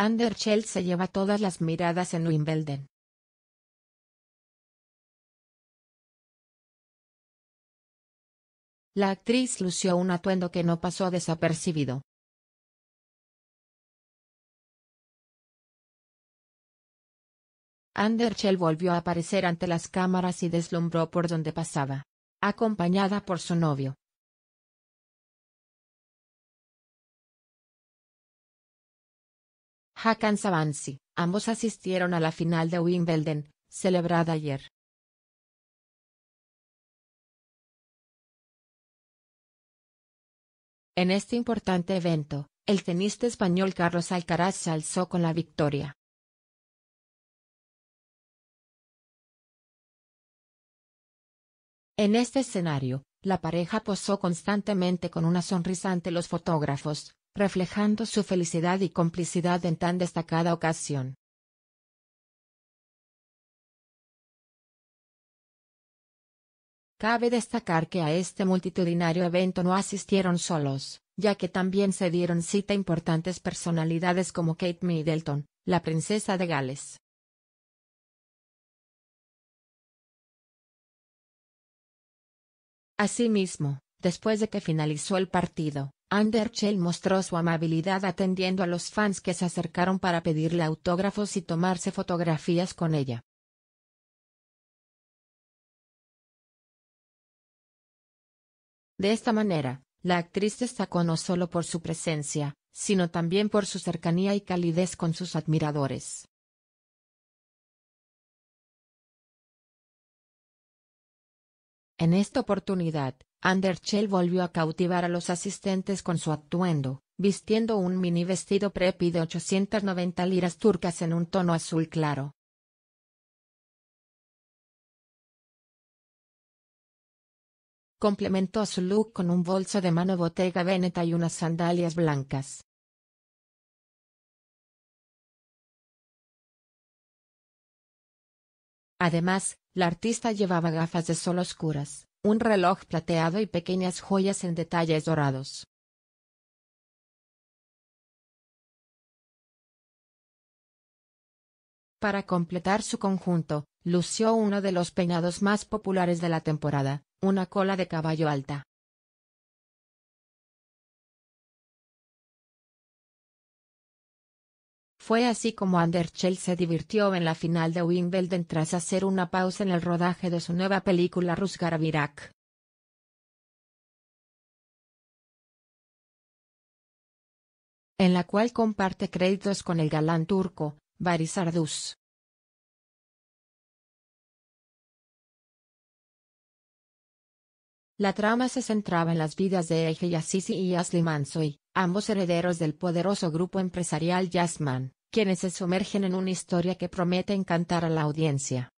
Anderchel se lleva todas las miradas en Wimbledon. La actriz lució un atuendo que no pasó desapercibido. Anderchel volvió a aparecer ante las cámaras y deslumbró por donde pasaba, acompañada por su novio. Hakan Savansi, ambos asistieron a la final de Wimbledon, celebrada ayer. En este importante evento, el tenista español Carlos Alcaraz se alzó con la victoria. En este escenario, la pareja posó constantemente con una sonrisa ante los fotógrafos, reflejando su felicidad y complicidad en tan destacada ocasión. Cabe destacar que a este multitudinario evento no asistieron solos, ya que también se dieron cita importantes personalidades como Kate Middleton, la princesa de Gales. Asimismo, después de que finalizó el partido, Anderchel mostró su amabilidad atendiendo a los fans que se acercaron para pedirle autógrafos y tomarse fotografías con ella. De esta manera, la actriz destacó no solo por su presencia, sino también por su cercanía y calidez con sus admiradores. En esta oportunidad, Anderchel volvió a cautivar a los asistentes con su atuendo, vistiendo un mini vestido prepi de 890 liras turcas en un tono azul claro. Complementó su look con un bolso de mano Bottega Veneta y unas sandalias blancas. Además, la artista llevaba gafas de sol oscuras, un reloj plateado y pequeñas joyas en detalles dorados. Para completar su conjunto, lució uno de los peinados más populares de la temporada, una cola de caballo alta. Fue así como Anderschell se divirtió en la final de Wimbledon tras hacer una pausa en el rodaje de su nueva película Rusgaravirak. en la cual comparte créditos con el galán turco, Baris Arduz. La trama se centraba en las vidas de Eje Yasisi y Asli Mansoy, ambos herederos del poderoso grupo empresarial Yasman, quienes se sumergen en una historia que promete encantar a la audiencia.